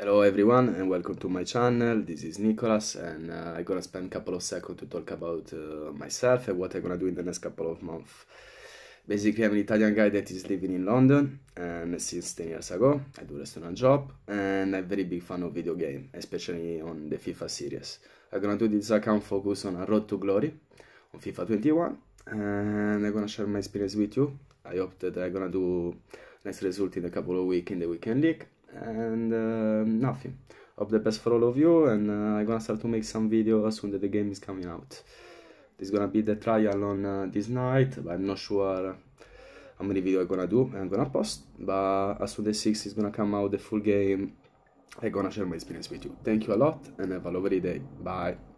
Hello everyone and welcome to my channel, this is Nicolas and uh, I'm gonna spend a couple of seconds to talk about uh, myself and what I'm gonna do in the next couple of months. Basically I'm an Italian guy that is living in London and since 10 years ago I do restaurant job and I'm a very big fan of video game, especially on the FIFA series. I'm gonna do this account focus on a road to glory on FIFA 21 and I'm gonna share my experience with you. I hope that I'm gonna do nice result in a couple of weeks in the weekend league and uh, nothing. Hope the best for all of you and uh, I'm gonna start to make some videos soon that the game is coming out. is gonna be the trial on uh, this night, but I'm not sure uh, how many videos I'm gonna do I'm gonna post. But as soon as 6 is gonna come out, the full game, I'm gonna share my experience with you. Thank you a lot and have a lovely day. Bye.